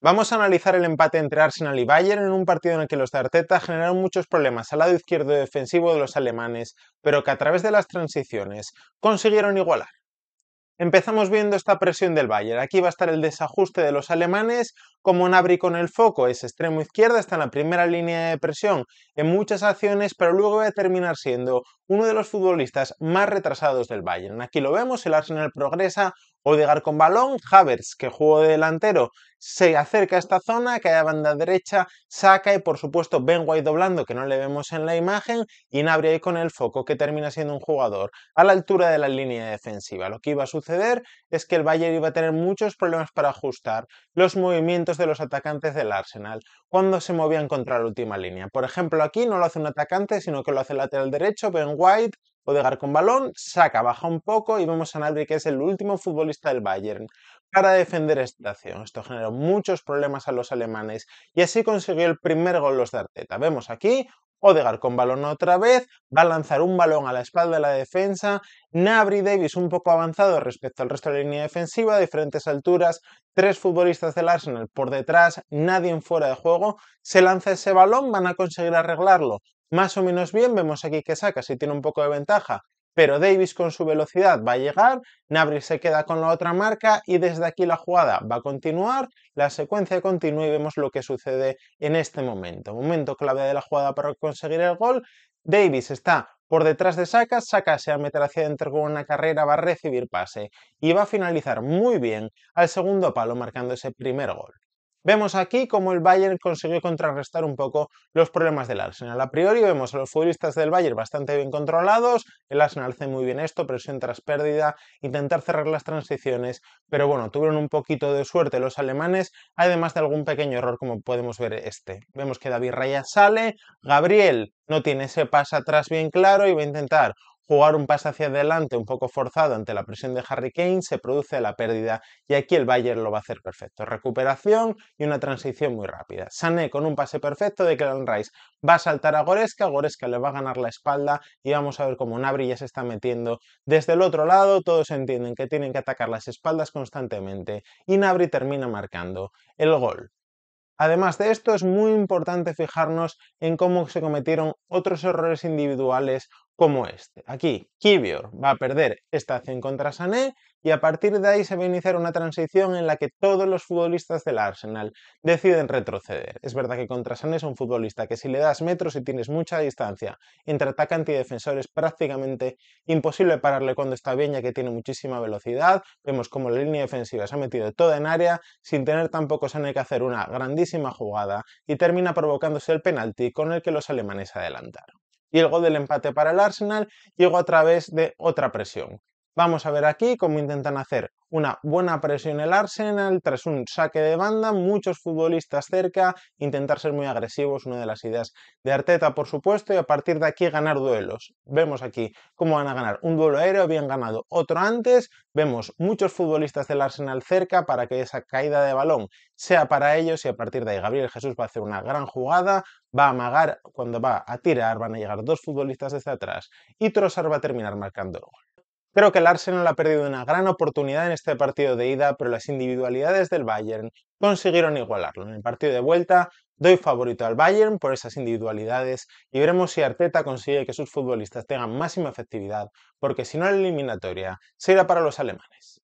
Vamos a analizar el empate entre Arsenal y Bayern en un partido en el que los de Arteta generaron muchos problemas al lado izquierdo defensivo de los alemanes, pero que a través de las transiciones consiguieron igualar. Empezamos viendo esta presión del Bayern. Aquí va a estar el desajuste de los alemanes, como Nabri con el foco es extremo izquierdo está en la primera línea de presión en muchas acciones, pero luego va a terminar siendo uno de los futbolistas más retrasados del Bayern. Aquí lo vemos, el Arsenal progresa llegar con balón, Havers que jugó de delantero se acerca a esta zona, cae a banda derecha, saca y por supuesto Ben White doblando que no le vemos en la imagen y abre ahí con el foco que termina siendo un jugador a la altura de la línea defensiva. Lo que iba a suceder es que el Bayern iba a tener muchos problemas para ajustar los movimientos de los atacantes del Arsenal cuando se movían contra la última línea. Por ejemplo aquí no lo hace un atacante sino que lo hace el lateral derecho Ben White Odegar con balón, saca, baja un poco y vemos a Nadri que es el último futbolista del Bayern para defender esta acción. Esto generó muchos problemas a los alemanes y así consiguió el primer gol los de Arteta. Vemos aquí Odegar con balón otra vez, va a lanzar un balón a la espalda de la defensa, Nabri Davis un poco avanzado respecto al resto de la línea defensiva, diferentes alturas, tres futbolistas del Arsenal por detrás, nadie en fuera de juego, se lanza ese balón, van a conseguir arreglarlo más o menos bien. Vemos aquí que saca si tiene un poco de ventaja, pero Davis con su velocidad va a llegar, Nabri se queda con la otra marca y desde aquí la jugada va a continuar, la secuencia continúa y vemos lo que sucede en este momento. Momento clave de la jugada para conseguir el gol. Davis está por detrás de Saka, Saka se ha a meter hacia adentro con una carrera, va a recibir pase y va a finalizar muy bien al segundo palo marcando ese primer gol. Vemos aquí cómo el Bayern consiguió contrarrestar un poco los problemas del Arsenal. A priori vemos a los futbolistas del Bayern bastante bien controlados, el Arsenal hace muy bien esto, presión tras pérdida, intentar cerrar las transiciones, pero bueno, tuvieron un poquito de suerte los alemanes, además de algún pequeño error como podemos ver este. Vemos que David Raya sale, Gabriel no tiene ese pase atrás bien claro y va a intentar jugar un pase hacia adelante un poco forzado ante la presión de Harry Kane, se produce la pérdida y aquí el Bayern lo va a hacer perfecto. Recuperación y una transición muy rápida. Sané con un pase perfecto de Clan Rice va a saltar a Goreska, Goreska le va a ganar la espalda y vamos a ver cómo Nabri ya se está metiendo desde el otro lado, todos entienden que tienen que atacar las espaldas constantemente y Nabri termina marcando el gol. Además de esto, es muy importante fijarnos en cómo se cometieron otros errores individuales como este. Aquí, Kibior va a perder esta acción contra Sané y a partir de ahí se va a iniciar una transición en la que todos los futbolistas del Arsenal deciden retroceder. Es verdad que contra Sané es un futbolista que si le das metros y tienes mucha distancia entre atacante y defensor es prácticamente imposible pararle cuando está bien ya que tiene muchísima velocidad. Vemos como la línea defensiva se ha metido toda en área sin tener tampoco Sané que hacer una grandísima jugada y termina provocándose el penalti con el que los alemanes adelantaron y el gol del empate para el Arsenal llegó a través de otra presión. Vamos a ver aquí cómo intentan hacer una buena presión el Arsenal tras un saque de banda, muchos futbolistas cerca, intentar ser muy agresivos, una de las ideas de Arteta por supuesto, y a partir de aquí ganar duelos. Vemos aquí cómo van a ganar un duelo aéreo, habían ganado otro antes, vemos muchos futbolistas del Arsenal cerca para que esa caída de balón sea para ellos y a partir de ahí Gabriel Jesús va a hacer una gran jugada, va a amagar, cuando va a tirar van a llegar dos futbolistas desde atrás y Trossard va a terminar marcando el gol. Creo que el Arsenal ha perdido una gran oportunidad en este partido de ida, pero las individualidades del Bayern consiguieron igualarlo. En el partido de vuelta doy favorito al Bayern por esas individualidades y veremos si Arteta consigue que sus futbolistas tengan máxima efectividad, porque si no la eliminatoria será para los alemanes.